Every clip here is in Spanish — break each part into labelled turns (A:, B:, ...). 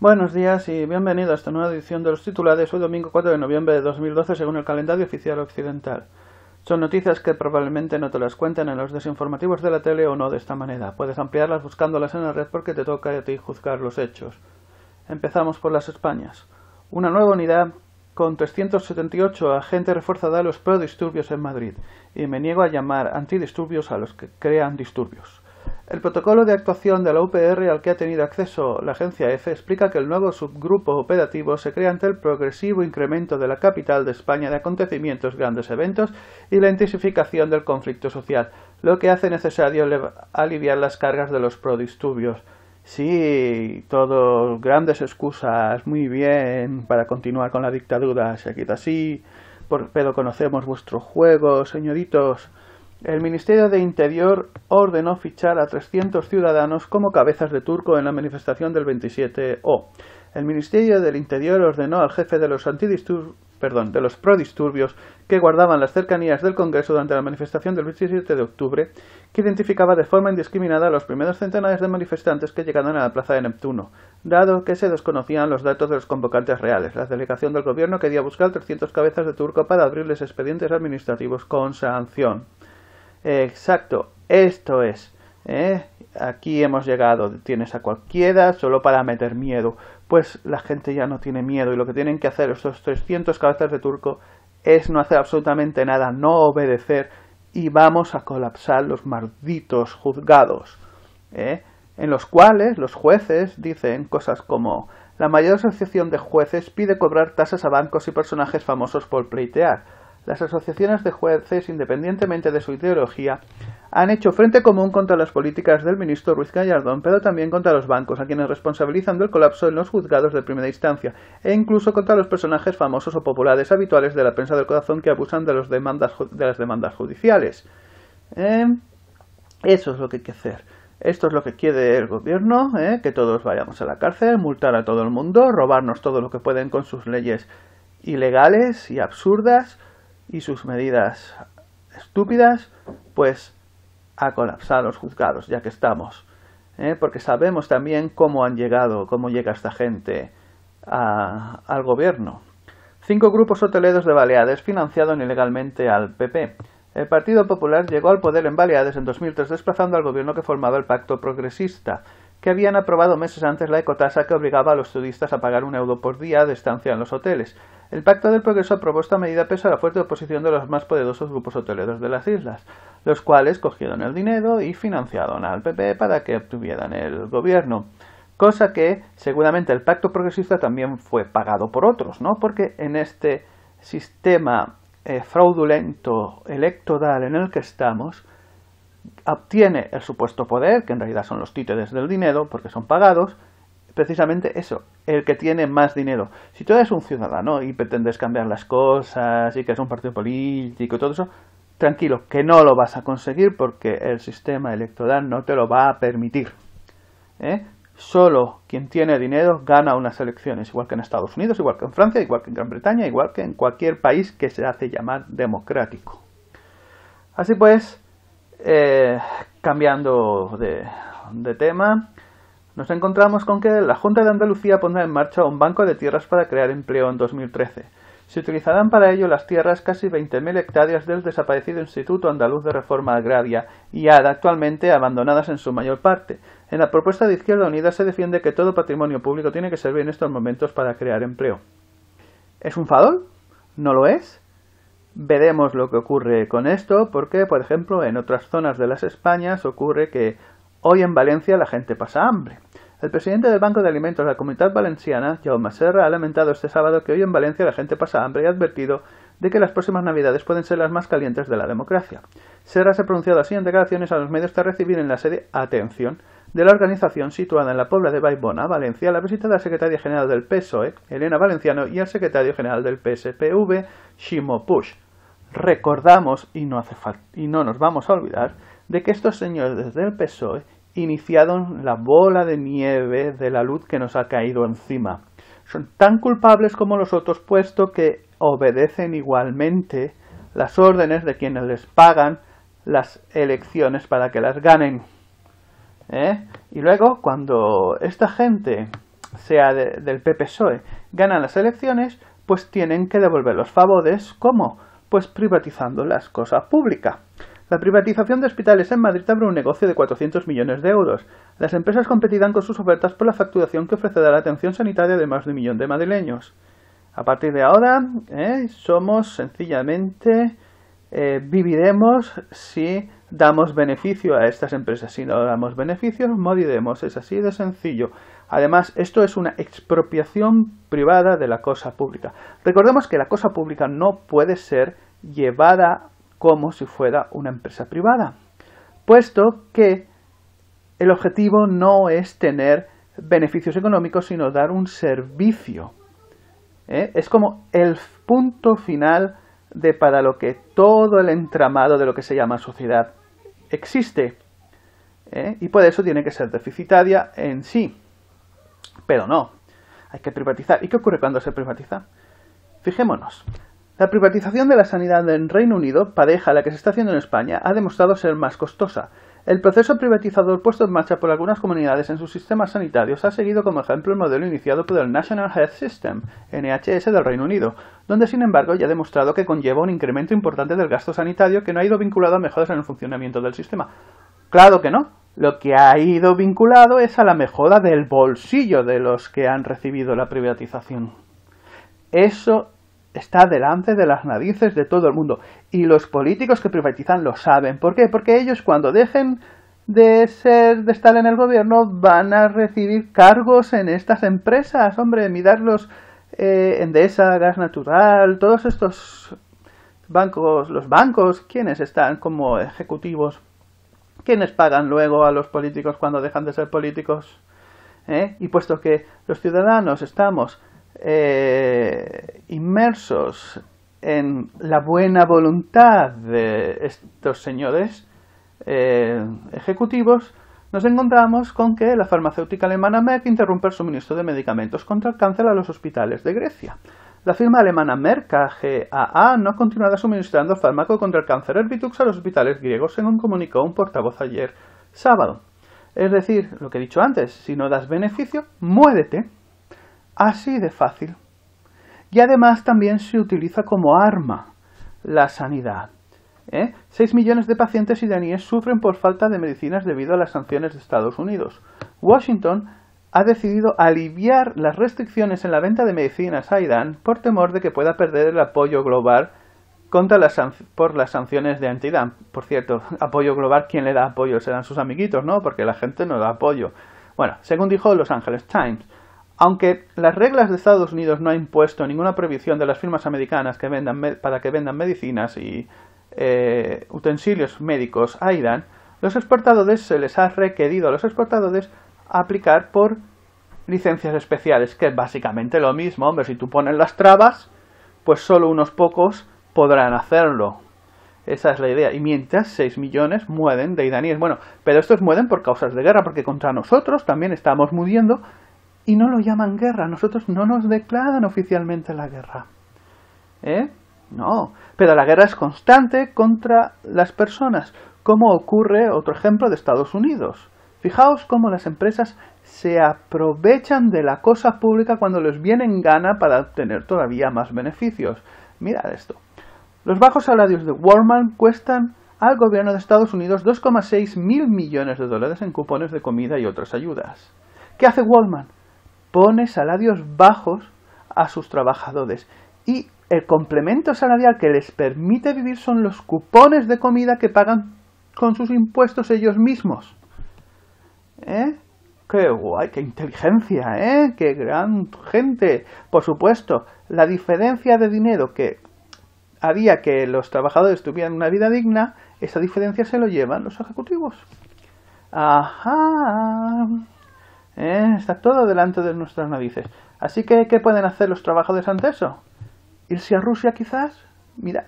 A: Buenos días y bienvenidos a esta nueva edición de los titulares hoy domingo 4 de noviembre de 2012 según el calendario oficial occidental. Son noticias que probablemente no te las cuenten en los desinformativos de la tele o no de esta manera. Puedes ampliarlas buscándolas en la red porque te toca a ti juzgar los hechos. Empezamos por las Españas. Una nueva unidad con 378 agentes reforzada a los prodisturbios en Madrid y me niego a llamar antidisturbios a los que crean disturbios. El protocolo de actuación de la UPR al que ha tenido acceso la agencia EFE explica que el nuevo subgrupo operativo se crea ante el progresivo incremento de la capital de España de acontecimientos, grandes eventos y la intensificación del conflicto social, lo que hace necesario aliviar las cargas de los prodisturbios. Sí, todo, grandes excusas, muy bien, para continuar con la dictadura, se quita así, pero conocemos vuestro juego, señoritos el Ministerio de Interior ordenó fichar a 300 ciudadanos como cabezas de turco en la manifestación del 27O. El Ministerio del Interior ordenó al jefe de los antidisturbios perdón, los prodisturbios que guardaban las cercanías del Congreso durante la manifestación del 27 de octubre, que identificaba de forma indiscriminada a los primeros centenares de manifestantes que llegaban a la Plaza de Neptuno, dado que se desconocían los datos de los convocantes reales. La delegación del gobierno quería buscar 300 cabezas de turco para abrirles expedientes administrativos con sanción. Exacto, esto es. ¿eh? Aquí hemos llegado, tienes a cualquiera solo para meter miedo. Pues la gente ya no tiene miedo y lo que tienen que hacer estos 300 cabezas de turco es no hacer absolutamente nada, no obedecer y vamos a colapsar los malditos juzgados. ¿eh? En los cuales los jueces dicen cosas como la mayor asociación de jueces pide cobrar tasas a bancos y personajes famosos por pleitear las asociaciones de jueces, independientemente de su ideología, han hecho frente común contra las políticas del ministro Ruiz Gallardón, pero también contra los bancos, a quienes responsabilizan del colapso en los juzgados de primera instancia, e incluso contra los personajes famosos o populares habituales de la prensa del corazón que abusan de, de las demandas judiciales. Eh, eso es lo que hay que hacer. Esto es lo que quiere el gobierno, eh, que todos vayamos a la cárcel, multar a todo el mundo, robarnos todo lo que pueden con sus leyes ilegales y absurdas, y sus medidas estúpidas, pues a colapsar los juzgados, ya que estamos. ¿eh? Porque sabemos también cómo han llegado, cómo llega esta gente al gobierno. Cinco grupos hoteleros de Baleares financiaron ilegalmente al PP. El Partido Popular llegó al poder en Baleares en 2003 desplazando al gobierno que formaba el Pacto Progresista, que habían aprobado meses antes la ecotasa que obligaba a los turistas a pagar un euro por día de estancia en los hoteles. El Pacto del Progreso propuesto a medida pesa a la fuerte oposición de los más poderosos grupos hoteleros de las islas, los cuales cogieron el dinero y financiaron al PP para que obtuvieran el gobierno. Cosa que seguramente el Pacto Progresista también fue pagado por otros, ¿no? Porque en este sistema eh, fraudulento electoral en el que estamos, obtiene el supuesto poder, que en realidad son los títeres del dinero, porque son pagados, precisamente eso, el que tiene más dinero. Si tú eres un ciudadano y pretendes cambiar las cosas y que es un partido político y todo eso, tranquilo, que no lo vas a conseguir porque el sistema electoral no te lo va a permitir. ¿eh? Solo quien tiene dinero gana unas elecciones, igual que en Estados Unidos, igual que en Francia, igual que en Gran Bretaña, igual que en cualquier país que se hace llamar democrático. Así pues, eh, cambiando de tema, nos encontramos con que la Junta de Andalucía pondrá en marcha un banco de tierras para crear empleo en 2013. Se utilizarán para ello las tierras casi 20.000 hectáreas del desaparecido Instituto Andaluz de Reforma Agraria, y actualmente abandonadas en su mayor parte. En la propuesta de Izquierda Unida se defiende que todo patrimonio público tiene que servir en estos momentos para crear empleo. ¿Es un fadol? ¿No lo es? Veremos lo que ocurre con esto, porque, por ejemplo, en otras zonas de las Españas ocurre que hoy en Valencia la gente pasa hambre. El presidente del Banco de Alimentos de la Comunidad Valenciana, Jaume Serra, ha lamentado este sábado que hoy en Valencia la gente pasa hambre y ha advertido de que las próximas navidades pueden ser las más calientes de la democracia. Serra se ha pronunciado así en declaraciones a los medios tras recibir en la sede Atención de la organización situada en la Puebla de Baibona, Valencia, la visita de la secretaria general del PSOE, Elena Valenciano, y al secretario general del PSPV, Shimo Push. Recordamos, y no, hace y no nos vamos a olvidar, de que estos señores del PSOE iniciaron la bola de nieve de la luz que nos ha caído encima. Son tan culpables como los otros, puesto que obedecen igualmente las órdenes de quienes les pagan las elecciones para que las ganen. ¿Eh? Y luego, cuando esta gente, sea del del PPSOE, gana las elecciones, pues tienen que devolver los favores. ¿Cómo? Pues privatizando las cosas públicas. La privatización de hospitales en Madrid abre un negocio de 400 millones de euros. Las empresas competirán con sus ofertas por la facturación que ofrecerá la atención sanitaria de más de un millón de madrileños. A partir de ahora, ¿eh? somos sencillamente, eh, viviremos si damos beneficio a estas empresas. Si no damos beneficio, moriremos. Es así de sencillo. Además, esto es una expropiación privada de la cosa pública. Recordemos que la cosa pública no puede ser llevada como si fuera una empresa privada, puesto que el objetivo no es tener beneficios económicos, sino dar un servicio. ¿eh? Es como el punto final de para lo que todo el entramado de lo que se llama sociedad existe. ¿eh? Y por eso tiene que ser deficitaria en sí. Pero no, hay que privatizar. ¿Y qué ocurre cuando se privatiza? Fijémonos, la privatización de la sanidad en Reino Unido, pareja a la que se está haciendo en España, ha demostrado ser más costosa. El proceso privatizador puesto en marcha por algunas comunidades en sus sistemas sanitarios ha seguido como ejemplo el modelo iniciado por el National Health System, NHS del Reino Unido, donde sin embargo ya ha demostrado que conlleva un incremento importante del gasto sanitario que no ha ido vinculado a mejoras en el funcionamiento del sistema. Claro que no, lo que ha ido vinculado es a la mejora del bolsillo de los que han recibido la privatización. Eso está delante de las narices de todo el mundo. Y los políticos que privatizan lo saben. ¿Por qué? Porque ellos cuando dejen de ser de estar en el gobierno van a recibir cargos en estas empresas. Hombre, mirarlos eh, Endesa, Gas Natural, todos estos bancos, los bancos, quiénes están como ejecutivos, ¿Quiénes pagan luego a los políticos cuando dejan de ser políticos. ¿Eh? Y puesto que los ciudadanos estamos eh, inmersos en la buena voluntad de estos señores eh, ejecutivos, nos encontramos con que la farmacéutica alemana Merck interrumpe el suministro de medicamentos contra el cáncer a los hospitales de Grecia. La firma alemana Merck GAA no continuará suministrando fármaco contra el cáncer Herbitux a los hospitales griegos, según comunicó un portavoz ayer sábado. Es decir, lo que he dicho antes, si no das beneficio, muédete Así de fácil. Y además también se utiliza como arma la sanidad. ¿eh? Seis 6 millones de pacientes iraníes sufren por falta de medicinas debido a las sanciones de Estados Unidos. Washington ha decidido aliviar las restricciones en la venta de medicinas a Irán por temor de que pueda perder el apoyo global contra las por las sanciones de anti Por cierto, apoyo global, ¿quién le da apoyo? Serán sus amiguitos, ¿no? Porque la gente no da apoyo. Bueno, según dijo Los Angeles Times, aunque las reglas de Estados Unidos no han impuesto ninguna prohibición de las firmas americanas que vendan para que vendan medicinas y eh, utensilios médicos a Irán, los exportadores se les ha requerido a los exportadores aplicar por licencias especiales, que es básicamente lo mismo, hombre, si tú pones las trabas, pues solo unos pocos podrán hacerlo. Esa es la idea. Y mientras 6 millones mueren de iraníes. Bueno, pero estos mueren por causas de guerra, porque contra nosotros también estamos muriendo y no lo llaman guerra. Nosotros no nos declaran oficialmente la guerra. ¿Eh? No, pero la guerra es constante contra las personas, como ocurre otro ejemplo de Estados Unidos. Fijaos cómo las empresas se aprovechan de la cosa pública cuando les viene en gana para obtener todavía más beneficios. Mirad esto. Los bajos salarios de Walmart cuestan al gobierno de Estados Unidos 2,6 mil millones de dólares en cupones de comida y otras ayudas. ¿Qué hace Walmart? pone salarios bajos a sus trabajadores y el complemento salarial que les permite vivir son los cupones de comida que pagan con sus impuestos ellos mismos. ¿Eh? ¡Qué guay! ¡Qué inteligencia! ¿eh? ¡Qué gran gente! Por supuesto, la diferencia de dinero que haría que los trabajadores tuvieran una vida digna, esa diferencia se lo llevan los ejecutivos. Ajá. ¿Eh? Está todo delante de nuestras narices. Así que, ¿qué pueden hacer los trabajadores de eso? ¿Irse a Rusia quizás? Mirad.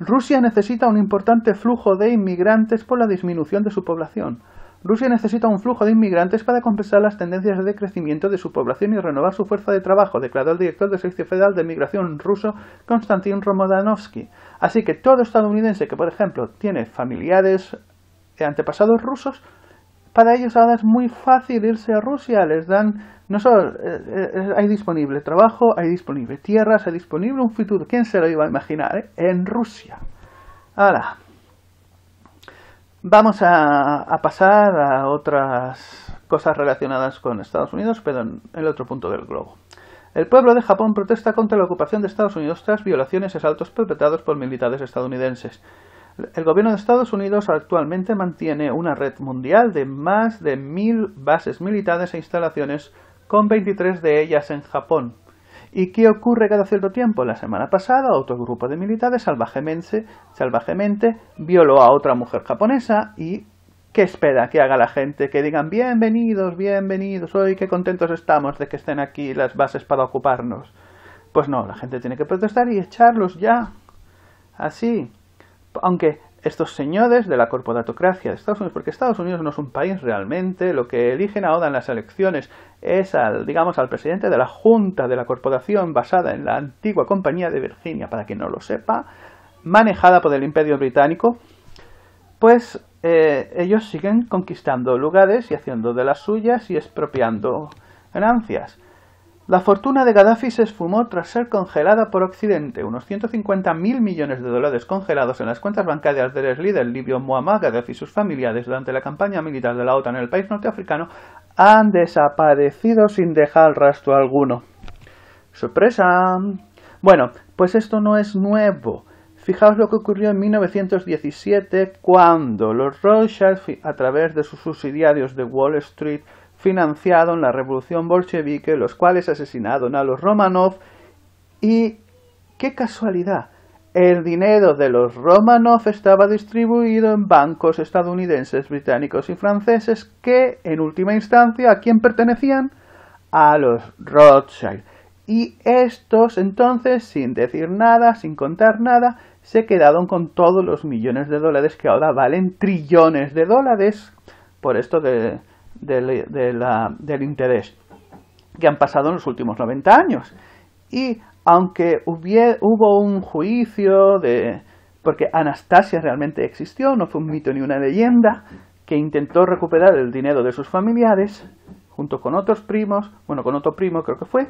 A: Rusia necesita un importante flujo de inmigrantes por la disminución de su población. Rusia necesita un flujo de inmigrantes para compensar las tendencias de crecimiento de su población y renovar su fuerza de trabajo, declaró el director del Servicio Federal de Migración ruso Konstantin Romodanovsky. Así que todo estadounidense que, por ejemplo, tiene familiares de antepasados rusos para ellos ahora es muy fácil irse a Rusia, les dan, no solo eh, eh, hay disponible trabajo, hay disponible tierras, hay disponible un futuro, ¿quién se lo iba a imaginar? Eh? En Rusia. Ahora, vamos a, pasar a otras cosas relacionadas con Estados Unidos, pero en el otro punto del globo. El pueblo de Japón protesta contra la ocupación de Estados Unidos tras violaciones y asaltos perpetrados por militares estadounidenses. El gobierno de Estados Unidos actualmente mantiene una red mundial de más de mil bases militares e instalaciones, con 23 de ellas en Japón. ¿Y qué ocurre cada cierto tiempo? La semana pasada otro grupo de militares salvajemente, salvajemente violó a otra mujer japonesa y ¿qué espera que haga la gente? Que digan bienvenidos, bienvenidos, hoy qué contentos estamos de que estén aquí las bases para ocuparnos. Pues no, la gente tiene que protestar y echarlos ya. Así aunque estos señores de la corporatocracia de Estados Unidos, porque Estados Unidos no es un país realmente, lo que eligen ahora en las elecciones es al, digamos, al presidente de la junta de la corporación basada en la antigua compañía de Virginia, para quien no lo sepa, manejada por el imperio británico, pues eh, ellos siguen conquistando lugares y haciendo de las suyas y expropiando ganancias. La fortuna de Gaddafi se esfumó tras ser congelada por Occidente. Unos 150.000 millones de dólares congelados en las cuentas bancarias de ex líder libio Muammar Gaddafi y sus familiares durante la campaña militar de la OTAN en el país norteafricano han desaparecido sin dejar rastro alguno. ¡Sorpresa! Bueno, pues esto no es nuevo. Fijaos lo que ocurrió en 1917 cuando los Rothschild, a través de sus subsidiarios de Wall Street, financiado en la revolución bolchevique, los cuales asesinaron a los Romanov y qué casualidad, el dinero de los Romanov estaba distribuido en bancos estadounidenses, británicos y franceses que, en última instancia, ¿a quién pertenecían? A los Rothschild. Y estos entonces, sin decir nada, sin contar nada, se quedaron con todos los millones de dólares que ahora valen trillones de dólares por esto de, del, interés que han pasado en los últimos 90 años. Y aunque hubo un juicio de... porque Anastasia realmente existió, no fue un mito ni una leyenda, que intentó recuperar el dinero de sus familiares, junto con otros primos, bueno, con otro primo creo que fue,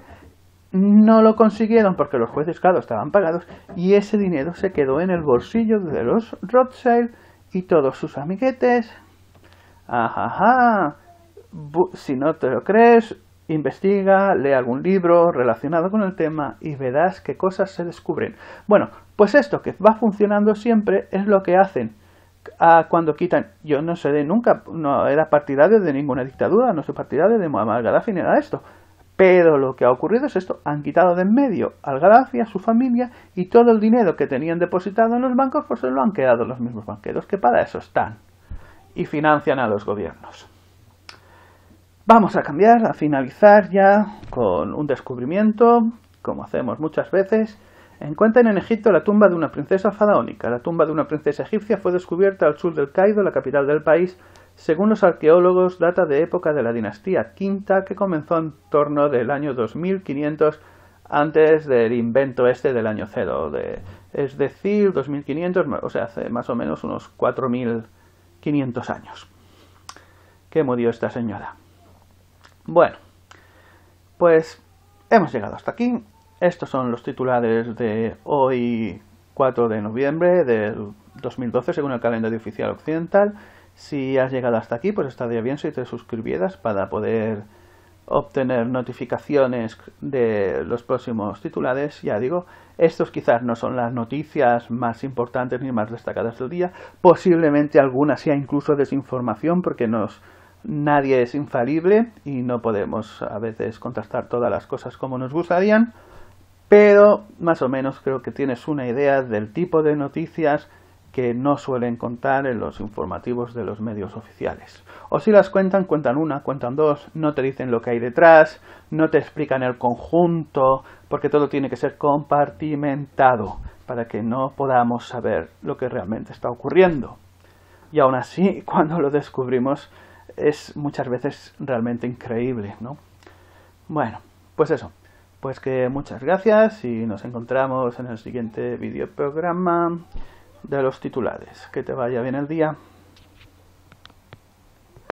A: no lo consiguieron porque los jueces, claro, estaban pagados, y ese dinero se quedó en el bolsillo de los Rothschild y todos sus amiguetes. ajá si no te lo crees, investiga, lee algún libro relacionado con el tema y verás qué cosas se descubren. Bueno, pues esto que va funcionando siempre es lo que hacen ah, cuando quitan. Yo no sé de nunca, no era partidario de ninguna dictadura, no soy partidario de Muammar Gaddafi ni era esto. Pero lo que ha ocurrido es esto, han quitado de en medio al Gaddafi, a su familia y todo el dinero que tenían depositado en los bancos, pues se lo han quedado los mismos banqueros, que para eso están. Y financian a los gobiernos. Vamos a cambiar, a finalizar ya con un descubrimiento, como hacemos muchas veces. Encuentran en Egipto la tumba de una princesa faraónica. La tumba de una princesa egipcia fue descubierta al sur del Cairo, la capital del país. Según los arqueólogos, data de época de la dinastía quinta, que comenzó en torno del año 2500 antes del invento este del año cero, de, es decir, 2500, o sea, hace más o menos unos 4500 años. que murió esta señora? Bueno, pues hemos llegado hasta aquí. Estos son los titulares de hoy 4 de noviembre de 2012 según el calendario oficial occidental. Si has llegado hasta aquí, pues estaría bien si te suscribieras para poder obtener notificaciones de los próximos titulares. Ya digo, estos quizás no son las noticias más importantes ni más destacadas del día. Posiblemente alguna sea incluso desinformación porque nos nadie es infalible y no podemos a veces contrastar todas las cosas como nos gustarían, pero más o menos creo que tienes una idea del tipo de noticias que no suelen contar en los informativos de los medios oficiales. O si las cuentan, cuentan una, cuentan dos, no te dicen lo que hay detrás, no te explican el conjunto, porque todo tiene que ser compartimentado para que no podamos saber lo que realmente está ocurriendo. Y aún así, cuando lo descubrimos, es muchas veces realmente increíble, ¿no? Bueno, pues eso. Pues que muchas gracias y nos encontramos en el siguiente videoprograma de los titulares. Que te vaya bien el día.